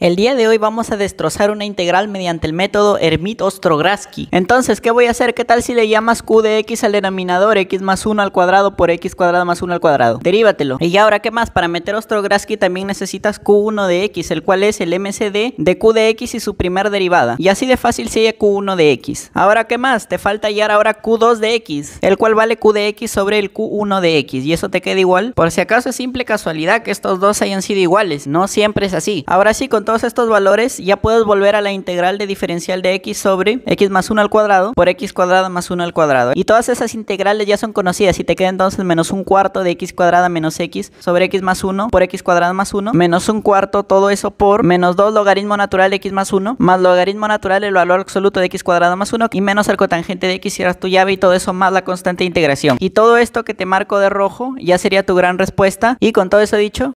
El día de hoy vamos a destrozar una integral mediante el método Hermit-Ostrogradsky. Entonces, ¿qué voy a hacer? ¿Qué tal si le llamas q de x al denominador, x más 1 al cuadrado por x cuadrado más 1 al cuadrado? Derívatelo. Y ahora, ¿qué más? Para meter Ostrogradsky también necesitas q1 de x, el cual es el MCD de q de x y su primer derivada. Y así de fácil sigue q1 de x. Ahora, ¿qué más? Te falta hallar ahora q2 de x, el cual vale q de x sobre el q1 de x. Y eso te queda igual. Por si acaso es simple casualidad que estos dos hayan sido iguales. No siempre es así. Ahora sí, con todos estos valores ya puedes volver a la integral de diferencial de x sobre x más 1 al cuadrado por x cuadrada más 1 al cuadrado. Y todas esas integrales ya son conocidas y te queda entonces menos un cuarto de x cuadrada menos x sobre x más 1 por x cuadrada más 1 menos un cuarto todo eso por menos 2 logaritmo natural de x más 1 más logaritmo natural el valor absoluto de x cuadrada más 1 y menos el cotangente de x eras tu llave y todo eso más la constante de integración. Y todo esto que te marco de rojo ya sería tu gran respuesta y con todo eso dicho